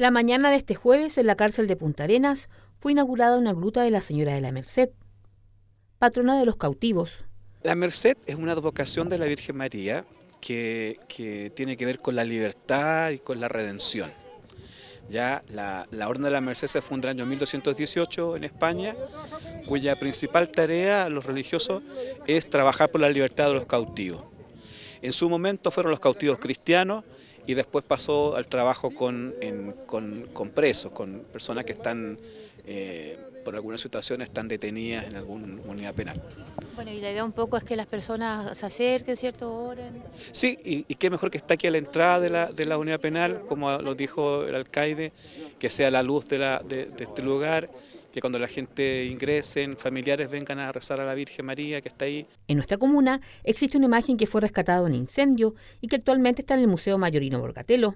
La mañana de este jueves, en la cárcel de Punta Arenas, fue inaugurada una gruta de la Señora de la Merced, patrona de los cautivos. La Merced es una advocación de la Virgen María que, tiene que ver con la libertad y con la redención. Ya la, Orden de la Merced se funda en el año 1218 en España, cuya principal tarea a los religiosos es trabajar por la libertad de los cautivos. En su momento fueron los cautivos cristianos, y después pasó al trabajo con, con, presos, con personas que están... Eh, por alguna situación están detenidas en alguna unidad penal. Bueno, y la idea un poco es que las personas se acerquen, ¿cierto? Oren. Sí, y, qué mejor que está aquí a la entrada de la, de la unidad penal, como lo dijo el alcalde, que sea la luz de, la, de este lugar que cuando la gente ingresen, familiares vengan a rezar a la Virgen María que está ahí. En nuestra comuna existe una imagen que fue rescatada en incendio y que actualmente está en el Museo Mayorino Borgatelo.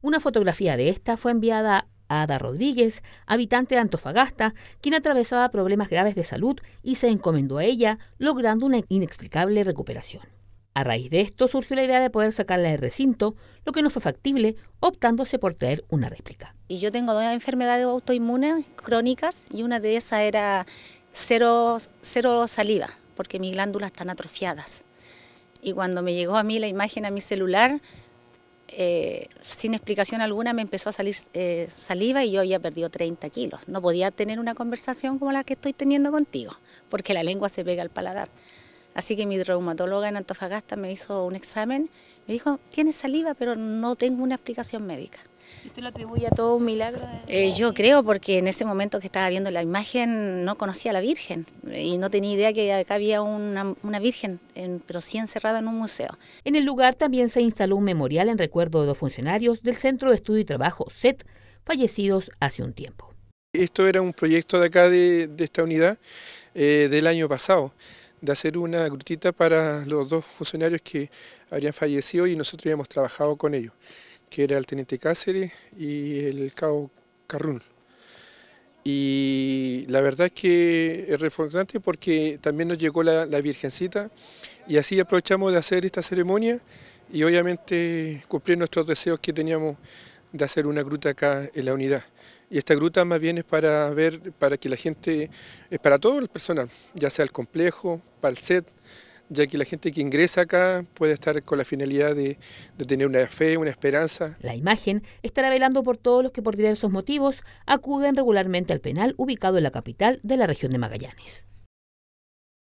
Una fotografía de esta fue enviada a Ada Rodríguez, habitante de Antofagasta, quien atravesaba problemas graves de salud y se encomendó a ella, logrando una inexplicable recuperación. A raíz de esto surgió la idea de poder sacarla del recinto, lo que no fue factible, optándose por traer una réplica. Y yo tengo dos enfermedades autoinmunes crónicas y una de esas era cero, cero saliva, porque mis glándulas están atrofiadas. Y cuando me llegó a mí la imagen a mi celular, eh, sin explicación alguna me empezó a salir eh, saliva y yo había perdido 30 kilos. No podía tener una conversación como la que estoy teniendo contigo, porque la lengua se pega al paladar. Así que mi reumatóloga en Antofagasta me hizo un examen, me dijo, tienes saliva, pero no tengo una explicación médica. ¿Usted lo atribuye a todo un milagro? Eh, yo creo, porque en ese momento que estaba viendo la imagen no conocía a la Virgen eh, y no tenía idea que acá había una, Virgen, pero sí encerrada en un museo. En el lugar también se instaló un memorial en recuerdo de dos funcionarios del Centro de Estudio y Trabajo, SET, fallecidos hace un tiempo. Esto era un proyecto de acá, de, esta unidad, eh, del año pasado de hacer una grutita para los dos funcionarios que habían fallecido y nosotros habíamos trabajado con ellos, que era el teniente Cáceres y el cabo Carrún. Y la verdad es que es reforzante porque también nos llegó la, la Virgencita y así aprovechamos de hacer esta ceremonia y obviamente cumplir nuestros deseos que teníamos de hacer una gruta acá en la unidad. Y esta gruta más bien es para ver, para que la gente, es para todo el personal, ya sea el complejo, para el set, ya que la gente que ingresa acá puede estar con la finalidad de, tener una fe, una esperanza. La imagen estará velando por todos los que por diversos motivos acuden regularmente al penal ubicado en la capital de la región de Magallanes.